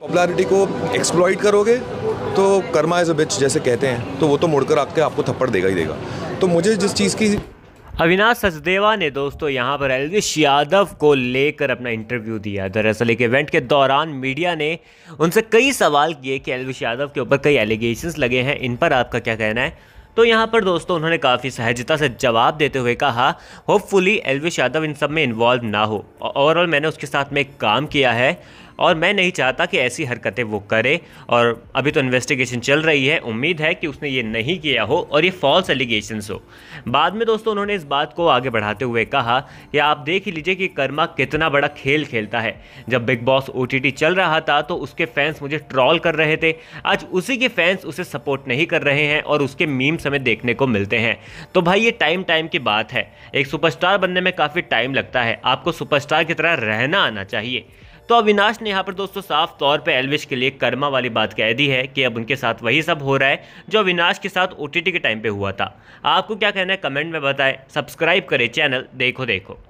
popularity को exploit करोगे तो कर्मा इज अ बिच जैसे कहते हैं तो वो तो मुड़कर आपके आपको थप्पड़ देगा ही देगा तो मुझे जिस चीज़ की अविनाश सचदेवा ने दोस्तों यहां पर एलविश यादव को लेकर अपना इंटरव्यू दिया दरअसल एक इवेंट के दौरान मीडिया ने उनसे कई सवाल किए कि एलविश यादव के ऊपर कई एलिगेशंस लगे हैं इन पर आपका क्या कहना है तो यहाँ पर दोस्तों उन्होंने काफ़ी सहजता से जवाब देते हुए कहा होपफुली एलविश यादव इन सब में इन्वॉल्व ना हो ओवरऑल मैंने उसके साथ में काम किया है और मैं नहीं चाहता कि ऐसी हरकतें वो करे और अभी तो इन्वेस्टिगेशन चल रही है उम्मीद है कि उसने ये नहीं किया हो और ये फॉल्स एलिगेशन हो बाद में दोस्तों उन्होंने इस बात को आगे बढ़ाते हुए कहा कि आप देख ही लीजिए कि कर्मा कितना बड़ा खेल खेलता है जब बिग बॉस ओ चल रहा था तो उसके फैंस मुझे ट्रॉल कर रहे थे आज उसी के फैंस उसे सपोर्ट नहीं कर रहे हैं और उसके मीम समय देखने को मिलते हैं तो भाई ये टाइम टाइम की बात है एक सुपरस्टार बनने में काफ़ी टाइम लगता है आपको सुपरस्टार की तरह रहना आना चाहिए तो अविनाश ने यहाँ पर दोस्तों साफ तौर पर एलविश के लिए कर्मा वाली बात कह दी है कि अब उनके साथ वही सब हो रहा है जो अविनाश के साथ ओ के टाइम पर हुआ था आपको क्या कहना है कमेंट में बताएं सब्सक्राइब करें चैनल देखो देखो